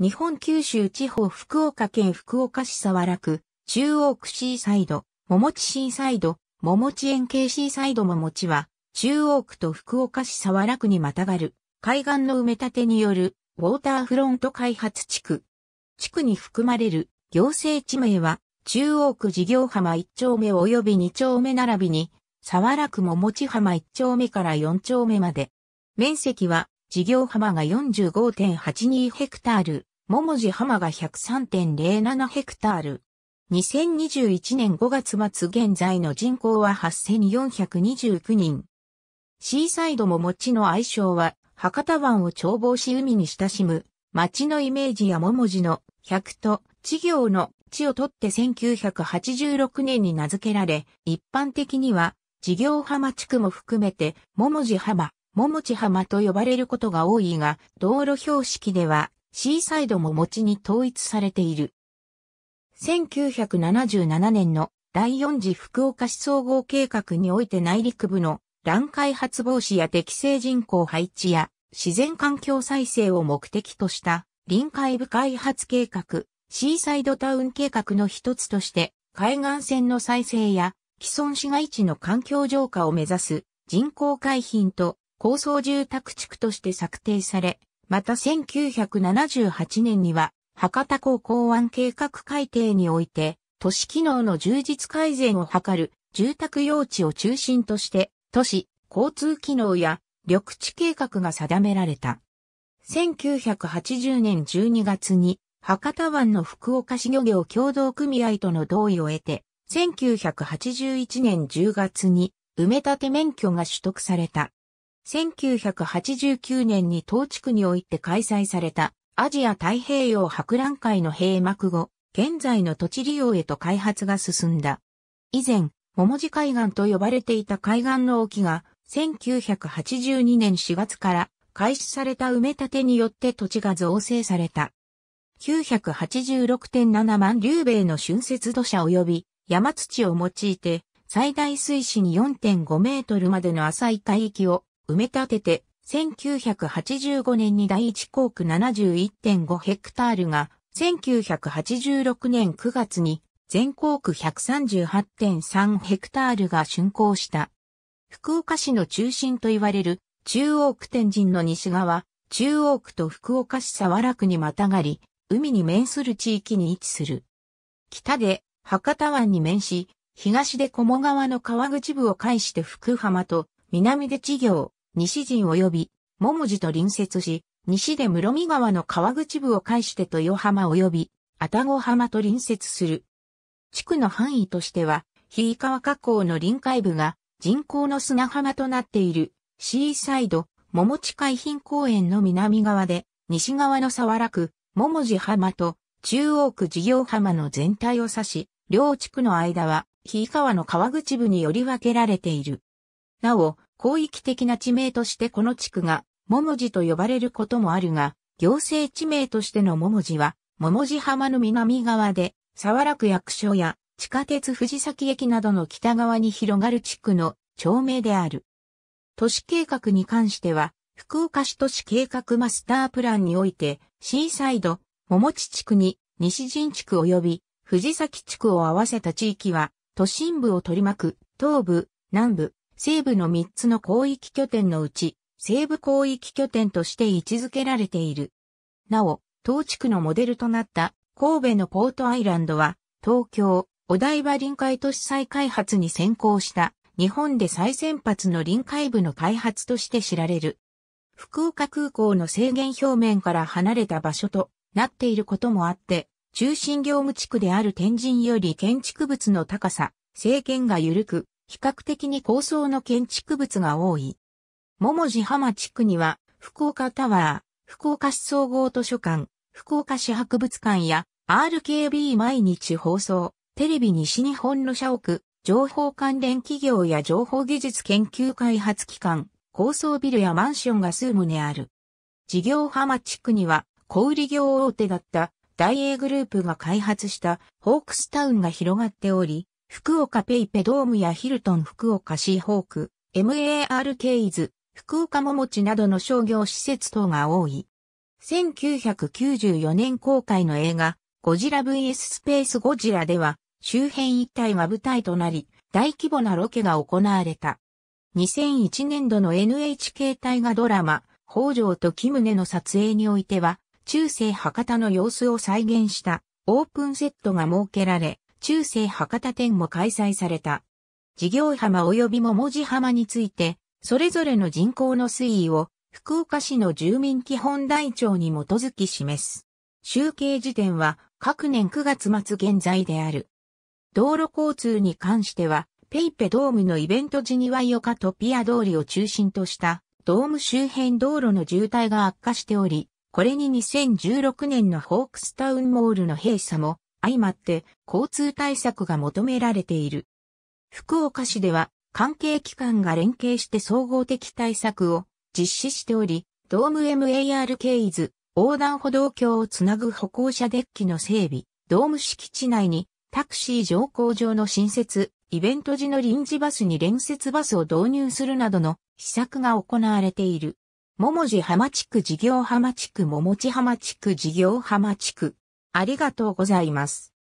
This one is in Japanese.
日本九州地方福岡県福岡市沢楽、中央区シーサイド、桃地シーサイド、桃地円形シーサイド桃地は、中央区と福岡市沢楽にまたがる、海岸の埋め立てによる、ウォーターフロント開発地区。地区に含まれる、行政地名は、中央区事業浜1丁目及び2丁目並びに、沢楽桃地浜1丁目から4丁目まで。面積は事業浜が45.82ヘクタール、桃地浜が103.07ヘクタール。2021年5月末現在の人口は8429人。シーサイドも餅の愛称は、博多湾を眺望し海に親しむ、町のイメージや桃地の、100と、地業の地を取って1986年に名付けられ、一般的には、事業浜地区も含めて、桃地浜、ももち浜と呼ばれることが多いが、道路標識では、シーサイドももちに統一されている。1977年の第4次福岡市総合計画において内陸部の乱開発防止や適正人口配置や自然環境再生を目的とした臨海部開発計画、シーサイドタウン計画の一つとして海岸線の再生や既存市街地の環境浄化を目指す人口改品と高層住宅地区として策定され、また1978年には博多港港湾計画改定において、都市機能の充実改善を図る住宅用地を中心として、都市、交通機能や緑地計画が定められた。1980年12月に博多湾の福岡市漁業協同組合との同意を得て、1981年10月に埋め立て免許が取得された。1989年に東地区において開催されたアジア太平洋博覧会の閉幕後、現在の土地利用へと開発が進んだ。以前、桃地海岸と呼ばれていた海岸の沖が、1982年4月から開始された埋め立てによって土地が造成された。986.7万流米の春節土砂及び山土を用いて、最大水深4.5メートルまでの浅い海域を埋め立てて、1985年に第一航区71.5ヘクタールが、1986年9月に全航区138.3ヘクタールが竣工した。福岡市の中心と言われる中央区天神の西側、中央区と福岡市沢楽にまたがり、海に面する地域に位置する。北で博多湾に面し、東で駒川の川口部を介して福浜と、南で地行、西陣及び、桃寺と隣接し、西で室見川の川口部を介して豊浜及び、愛宕浜と隣接する。地区の範囲としては、日川河口の臨海部が人工の砂浜となっている、シーサイド、桃地海浜公園の南側で、西側の沢楽、桃地浜と、中央区事業浜の全体を指し、両地区の間は、日川の川口部により分けられている。なお、広域的な地名としてこの地区が、桃地と呼ばれることもあるが、行政地名としての桃地は、桃地浜の南側で、沢良区役所や地下鉄藤崎駅などの北側に広がる地区の町名である。都市計画に関しては、福岡市都市計画マスタープランにおいて、シーサイド、桃地地区に西陣地区及び藤崎地区を合わせた地域は、都心部を取り巻く東部、南部、西部の3つの広域拠点のうち、西部広域拠点として位置づけられている。なお、当地区のモデルとなった神戸のポートアイランドは、東京、お台場臨海都市再開発に先行した日本で最先発の臨海部の開発として知られる。福岡空港の制限表面から離れた場所となっていることもあって、中心業務地区である天神より建築物の高さ、制限が緩く、比較的に高層の建築物が多い。桃地浜地区には、福岡タワー、福岡市総合図書館、福岡市博物館や RKB 毎日放送、テレビ西日本の社屋、情報関連企業や情報技術研究開発機関、高層ビルやマンションが数棟ある。事業浜地区には、小売業大手だった大英グループが開発したホークスタウンが広がっており、福岡ペイペドームやヒルトン福岡シーホーク、MAR ケイズ、福岡桃地などの商業施設等が多い。1994年公開の映画、ゴジラ VS スペースゴジラでは、周辺一帯が舞台となり、大規模なロケが行われた。2001年度の NHK 大河ドラマ、北条と木宗の撮影においては、中世博多の様子を再現したオープンセットが設けられ、中世博多店も開催された。事業浜及び桃地浜について、それぞれの人口の推移を福岡市の住民基本台帳に基づき示す。集計時点は各年9月末現在である。道路交通に関しては、ペイペドームのイベント時にはかとピア通りを中心としたドーム周辺道路の渋滞が悪化しており、これに2016年のホークスタウンモールの閉鎖も相まって交通対策が求められている。福岡市では関係機関が連携して総合的対策を実施しており、ドーム MAR ケイズ、横断歩道橋をつなぐ歩行者デッキの整備、ドーム敷地内にタクシー乗降場の新設、イベント時の臨時バスに連接バスを導入するなどの施策が行われている。桃地浜地区事業浜地区桃地浜地区事業浜地区ありがとうございます。